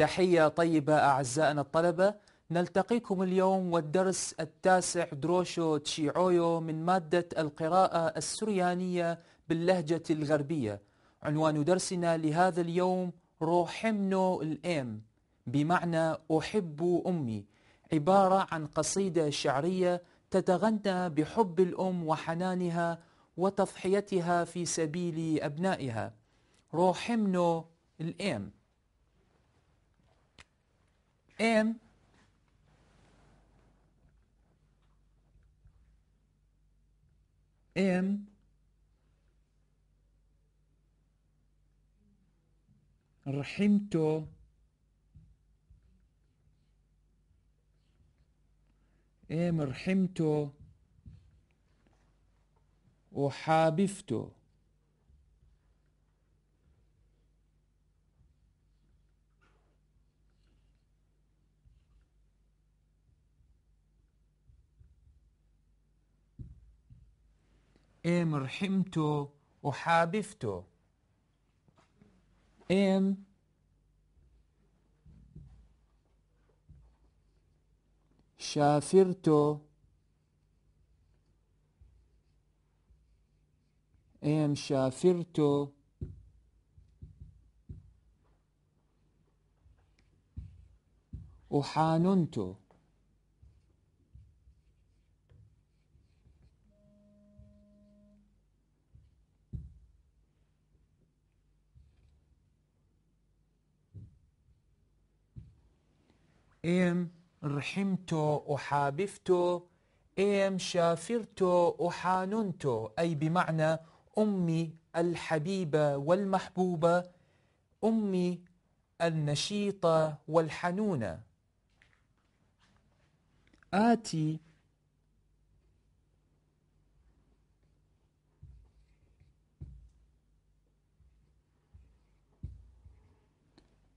تحية طيبة أعزائنا الطلبة نلتقيكم اليوم والدرس التاسع دروشو تشيعويو من مادة القراءة السريانية باللهجة الغربية عنوان درسنا لهذا اليوم روحمنو الأم بمعنى أحب أمي عبارة عن قصيدة شعرية تتغنى بحب الأم وحنانها وتضحيتها في سبيل أبنائها روحمنو الأم n n رحمته ام رحمته وحابفته إم رحمتو وحابفته إم شافرته إم شافرته وحاننتو إيم رحمتو وحابفتو إيم شافرتو وحاننتو أي بمعنى أمي الحبيبة والمحبوبة أمي النشيطة والحنونة آتي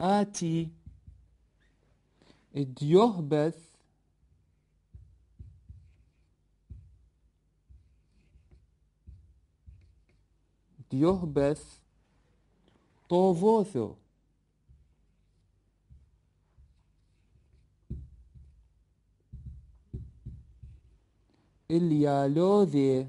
آتي إذ يهبث يهبث طوفوثو اليالوذي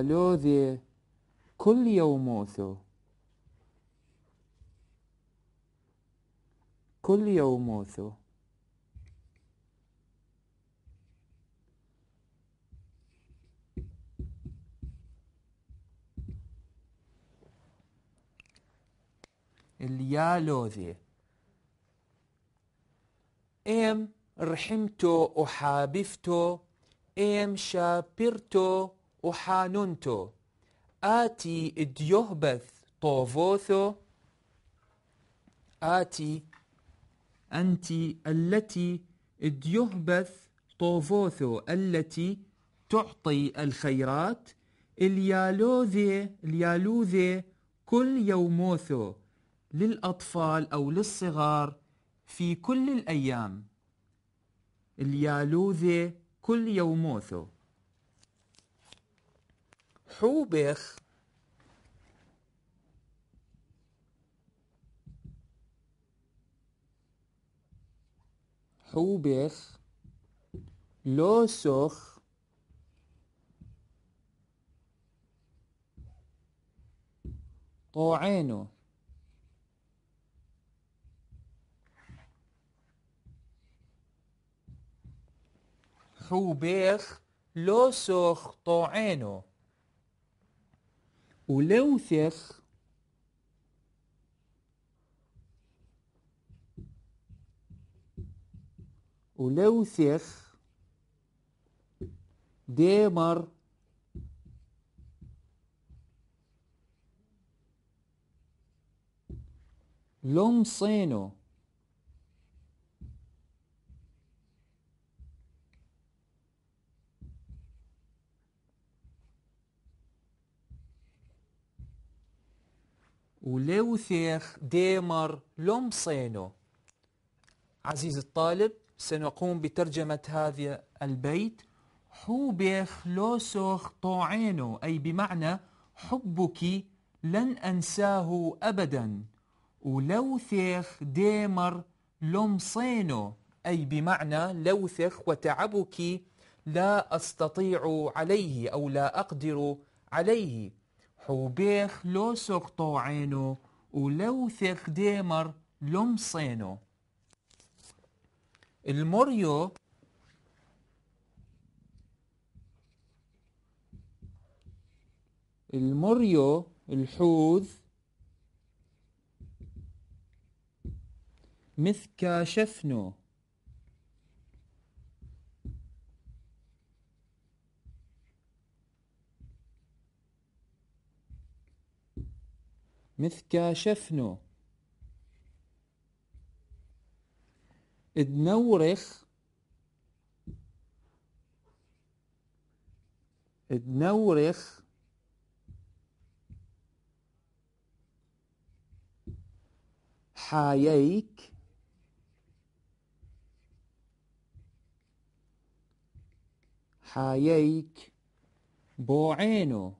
قالوا كل يوموثو كل يوموثو لوذي ام رحمتو وحابفتو ام شابرتو وحانونتو آتي إديوهبث طوفوثو آتي أنت التي إديوهبث طوفوثو التي تعطي الخيرات اليالوذي اليالوذي كل يوموثو للأطفال أو للصغار في كل الأيام اليالوذي كل يوموثو حوبخ حوبخ لوسخ طوعينو حوبخ لوسخ طوعينو ولو ثخ ولو ثخ ديمر لومصينو ولوثيخ ديمر لومصينو عزيز الطالب سنقوم بترجمة هذا البيت حوبيخ لوسوخ طوعينو أي بمعنى حبك لن أنساه أبدا ولوثيخ ديمر لومصينو أي بمعنى لوثخ وتعبك لا أستطيع عليه أو لا أقدر عليه حوبيخ لو سقطو عينو ولو ثق ديمر لمصينو المريو المريو الحوذ مثكا شفنو مثكا شفنو ادنورخ ادنورخ حاييك حاييك بوعينو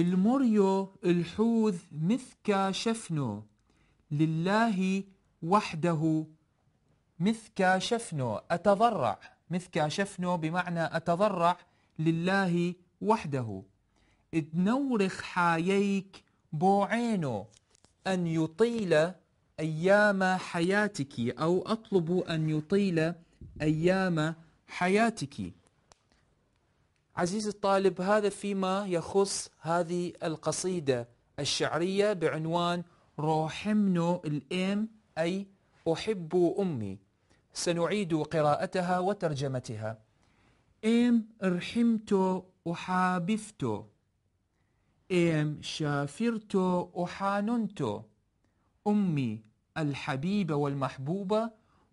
المريو الحوذ مثك شفنه لله وحده مثك شفنه أتضرع مثك شفنه بمعنى أتضرع لله وحده تنورخ حاييك بوعينه أن يطيل أيام حياتك أو أطلب أن يطيل أيام حياتك عزيزي الطالب هذا فيما يخص هذه القصيدة الشعرية بعنوان روحمنو الإم أي أحب أمي سنعيد قراءتها وترجمتها إم رحمتو أحابفتو إم شافرتو أحاننتو أمي الحبيبة والمحبوبة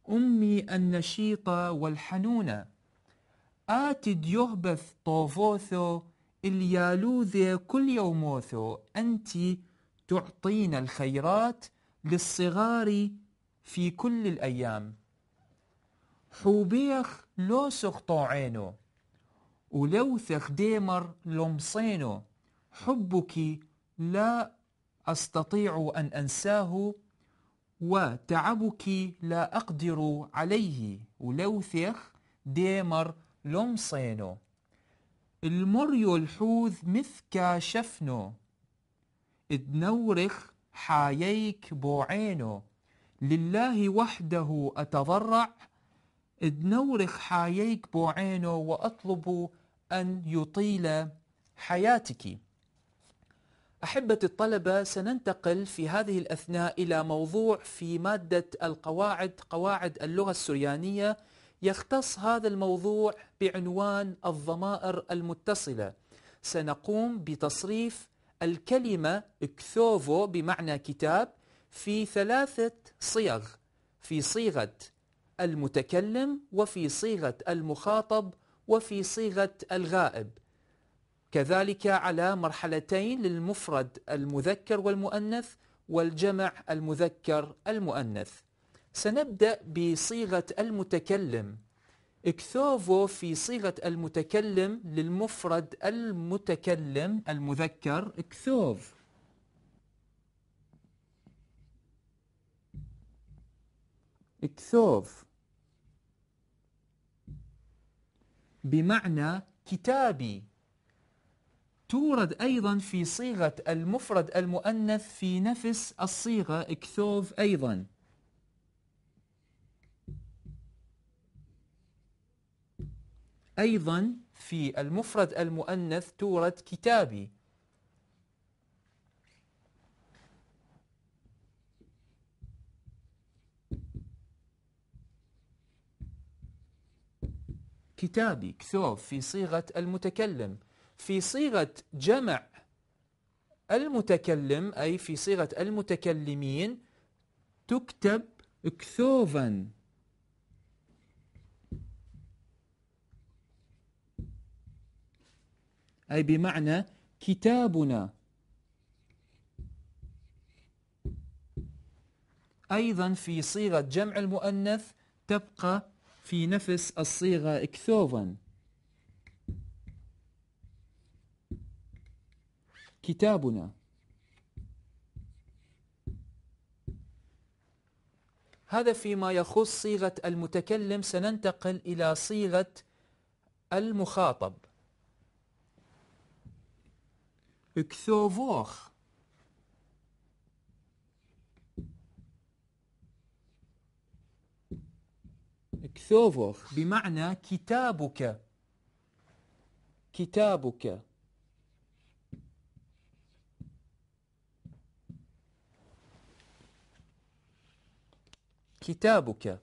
أمي النشيطة والحنونة آتي ديوهبث طوفوثو اليالوذي كل يوموثو أنت تعطين الخيرات للصغار في كل الأيام حوبيخ لوسخ طوعينو ولوثخ ديمر لومصينو حبك لا أستطيع أن أنساه وتعبك لا أقدر عليه ولوثخ ديمر لوم صينو المري الحوذ مثكا شفنو ادنورخ حاييك بوعينو لله وحده أتضرع ادنورخ حاييك بوعينو وأطلب أن يطيل حياتك أحبة الطلبة سننتقل في هذه الأثناء إلى موضوع في مادة القواعد قواعد اللغة السريانية يختص هذا الموضوع بعنوان الضمائر المتصلة سنقوم بتصريف الكلمة كثوفو بمعنى كتاب في ثلاثة صيغ في صيغة المتكلم وفي صيغة المخاطب وفي صيغة الغائب كذلك على مرحلتين للمفرد المذكر والمؤنث والجمع المذكر المؤنث سنبدأ بصيغة المتكلم اكثوفو في صيغة المتكلم للمفرد المتكلم المذكر اكثوف اكثوف بمعنى كتابي تورد أيضا في صيغة المفرد المؤنث في نفس الصيغة اكثوف أيضا أيضا في المفرد المؤنث تورد كتابي كتابي كثوف في صيغة المتكلم في صيغة جمع المتكلم أي في صيغة المتكلمين تكتب كثوفاً أي بمعنى كتابنا أيضا في صيغة جمع المؤنث تبقى في نفس الصيغة اكثوفا كتابنا هذا فيما يخص صيغة المتكلم سننتقل إلى صيغة المخاطب اكثوفوخ اكثوفوخ بمعنى كتابك كتابك كتابك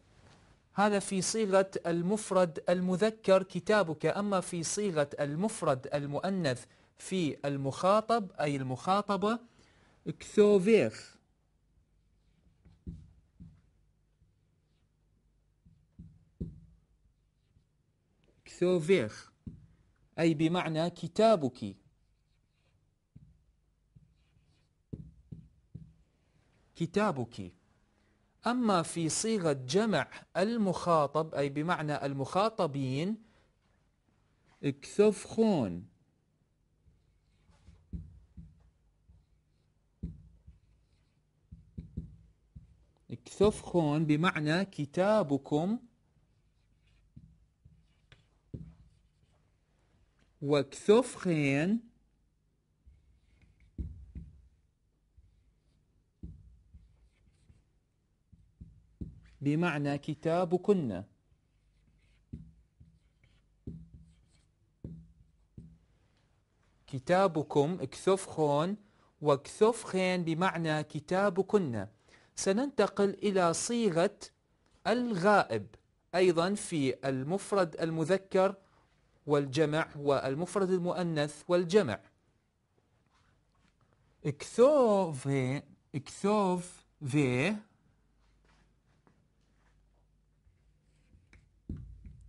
هذا في صيغة المفرد المذكر كتابك أما في صيغة المفرد المؤنث في المخاطب أي المخاطبة كثوفير كثوفير أي بمعنى كتابك كتابك أما في صيغة جمع المخاطب أي بمعنى المخاطبين كثوفخون كثوفخون بمعنى كتابكم وكثوفخين بمعنى كتابكن كتابكم اكثفخون واكثفخين بمعنى كتابكن سننتقل إلى صيغة الغائب أيضا في المفرد المذكر والجمع والمفرد المؤنث والجمع اكثوف اكثوف في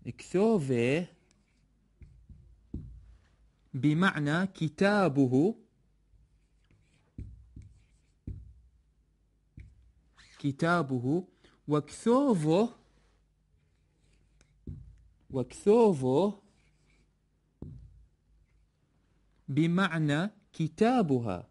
اكثوف بمعنى كتابه كتابه وكثوفو وكثوفو بمعنى كتابها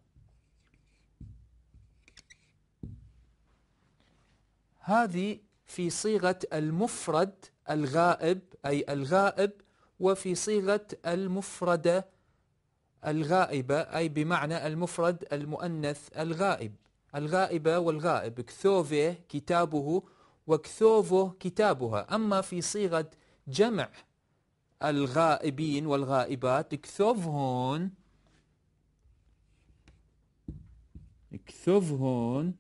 هذه في صيغة المفرد الغائب أي الغائب وفي صيغة المفردة الغائبة أي بمعنى المفرد المؤنث الغائب الغائبة والغائب كثوفي كتابه وكثوفه كتابها أما في صيغة جمع الغائبين والغائبات كثوفهون كثوفهون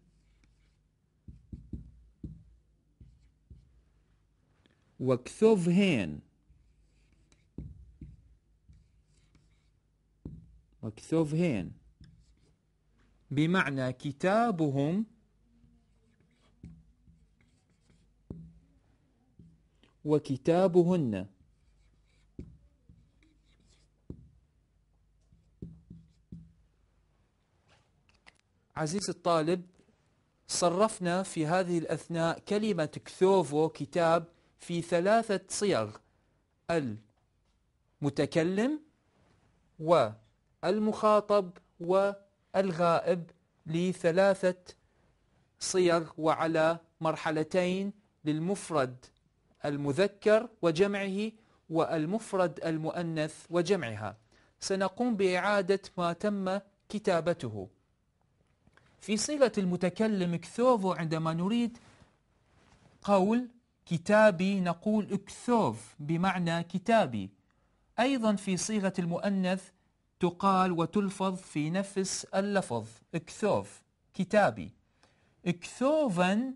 وكثوفهين وكثوفهين بمعنى كتابهم وكتابهن عزيز الطالب صرفنا في هذه الأثناء كلمة كثوفو كتاب في ثلاثة صيغ المتكلم والمخاطب و الغائب لثلاثة صيغ وعلى مرحلتين للمفرد المذكر وجمعه والمفرد المؤنث وجمعها سنقوم بإعادة ما تم كتابته في صيغة المتكلم اكثوفو عندما نريد قول كتابي نقول اكثوف بمعنى كتابي أيضا في صيغة المؤنث تقال وتلفظ في نفس اللفظ اكثوف كتابي اكثوفا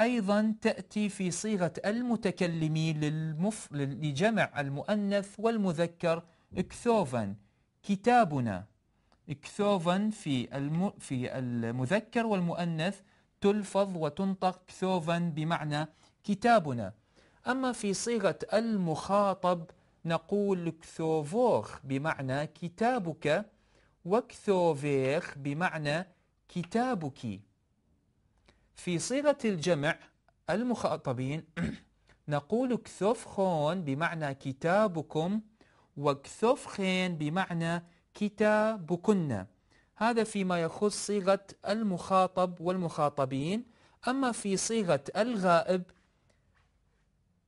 أيضا تأتي في صيغة المتكلم للمف... لجمع المؤنث والمذكر اكثوفا كتابنا اكثوفا في الم... في المذكر والمؤنث تلفظ وتنطق كثوفا بمعنى كتابنا أما في صيغة المخاطب نقول كثوفوخ بمعنى كتابك وكثوفيخ بمعنى كتابك في صيغة الجمع المخاطبين نقول كثوفخون بمعنى كتابكم وكثوفخين بمعنى كتابكن هذا فيما يخص صيغة المخاطب والمخاطبين أما في صيغة الغائب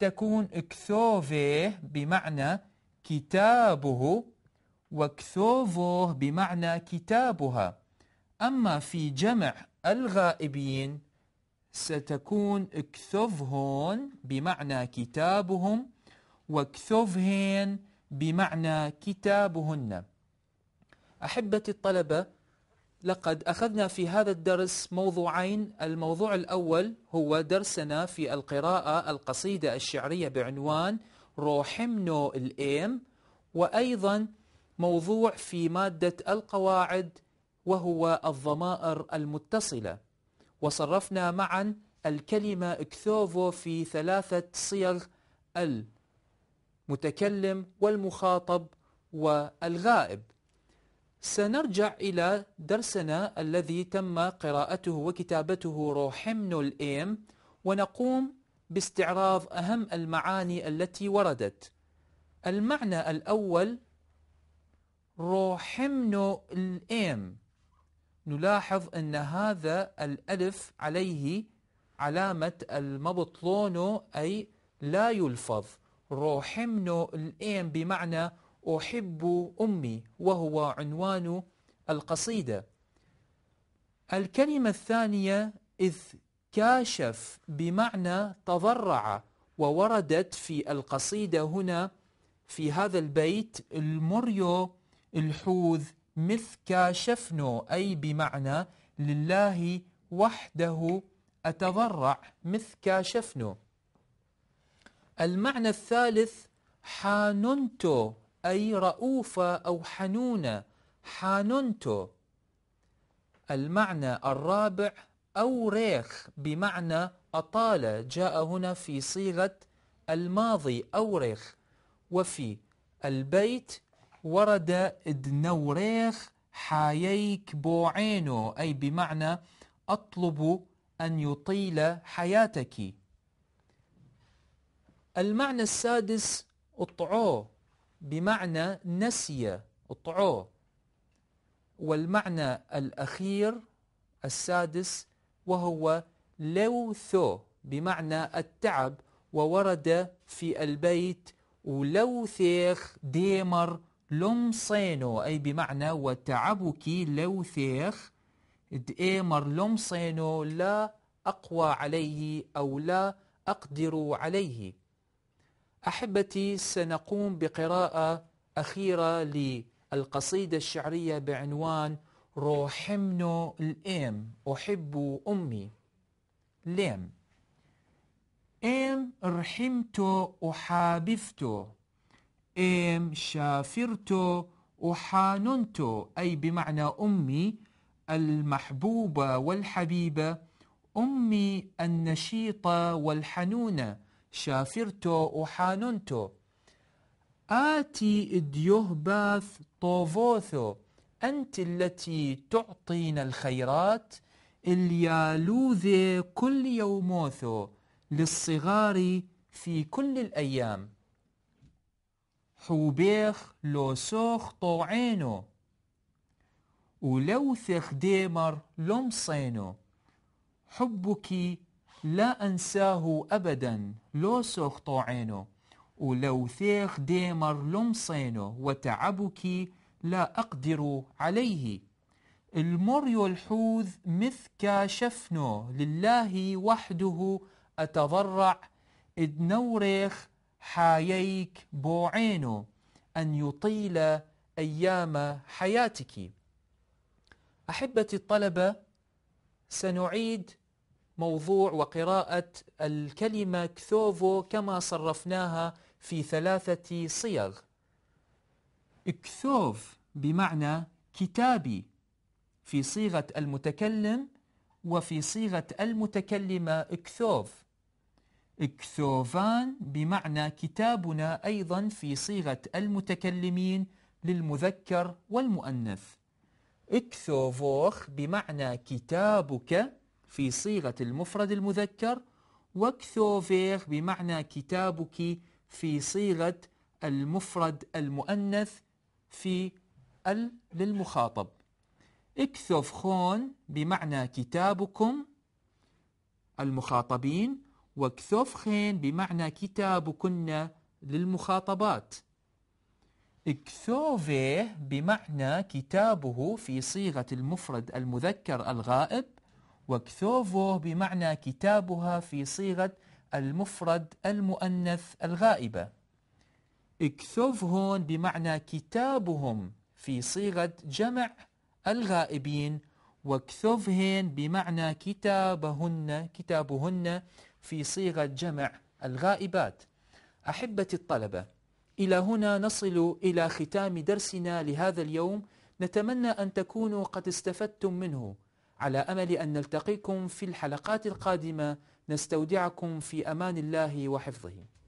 تكون كثوفيه بمعنى كتابه وكثوفه بمعنى كتابها أما في جمع الغائبين ستكون اكثفهن بمعنى كتابهم وكثوفهن بمعنى كتابهن أحبة الطلبة لقد أخذنا في هذا الدرس موضوعين الموضوع الأول هو درسنا في القراءة القصيدة الشعرية بعنوان روحمنو الإيم وأيضا موضوع في مادة القواعد وهو الضمائر المتصلة وصرفنا معا الكلمة اكثوفو في ثلاثة صيغ المتكلم والمخاطب والغائب سنرجع إلى درسنا الذي تم قراءته وكتابته روحمن الإيم ونقوم باستعراض أهم المعاني التي وردت المعنى الأول روحمن الإيم نلاحظ أن هذا الألف عليه علامة المبطلون أي لا يلفظ روحمن الإيم بمعنى أحب أمي وهو عنوان القصيدة الكلمة الثانية إذ كاشف بمعنى تضرع ووردت في القصيدة هنا في هذا البيت المريو الحوذ مث كاشفنو أي بمعنى لله وحده أتضرع مث كاشفنو المعنى الثالث حاننتو أي رؤوفة أو حنونة حاننتو المعنى الرابع ريخ بمعنى أطال جاء هنا في صيغة الماضي ريخ وفي البيت ورد ادنوريخ حاييك بوعينو أي بمعنى أطلب أن يطيل حياتك المعنى السادس اطعو بمعنى نسي الطعو والمعنى الأخير السادس وهو لوثو بمعنى التعب وورد في البيت ولوثيخ ديمر لمصينو أي بمعنى وتعبك لوثيخ ديمر لمصينو لا أقوى عليه أو لا أقدر عليه أحبتي سنقوم بقراءة أخيرة للقصيدة الشعرية بعنوان روحمنو الإم أحب أمي لم إم رحمت أحابفت إم شافرت أحاننت أي بمعنى أمي المحبوبة والحبيبة أمي النشيطة والحنونة شافرتو وحانونتو آتي باث طوفوثو أنت التي تعطينا الخيرات اليالوذي كل يوموثو للصغار في كل الأيام حوبيخ لوسوخ طوعينو ولوثخ ديمر لمصينو حبك لا أنساه أبدا لو سوخ طوعينو ولو ثيخ ديمر لمصينو وتعبك لا أقدر عليه المريو الحوذ مثكا شفنو لله وحده أتضرع اد نوريخ حاييك بوعينو أن يطيل أيام حياتك أحبتي الطلبة سنعيد موضوع وقراءة الكلمة كثوفو كما صرفناها في ثلاثة صيغ اكثوف بمعنى كتابي في صيغة المتكلم وفي صيغة المتكلمة اكثوف اكثوفان بمعنى كتابنا أيضا في صيغة المتكلمين للمذكر والمؤنث اكثوفوخ بمعنى كتابك في صيغة المفرد المذكر وكثوفيخ بمعنى كتابك في صيغة المفرد المؤنث في ال للمخاطب اكثوفخون بمعنى كتابكم المخاطبين وكثوفخين بمعنى كتابكن للمخاطبات اكثوفيه بمعنى كتابه في صيغة المفرد المذكر الغائب وكثوفه بمعنى كتابها في صيغة المفرد المؤنث الغائبة اكثوفهن بمعنى كتابهم في صيغة جمع الغائبين واكثوفهن بمعنى كتابهن كتابهن في صيغة جمع الغائبات أحبتي الطلبة إلى هنا نصل إلى ختام درسنا لهذا اليوم نتمنى أن تكونوا قد استفدتم منه على أمل أن نلتقيكم في الحلقات القادمة نستودعكم في أمان الله وحفظه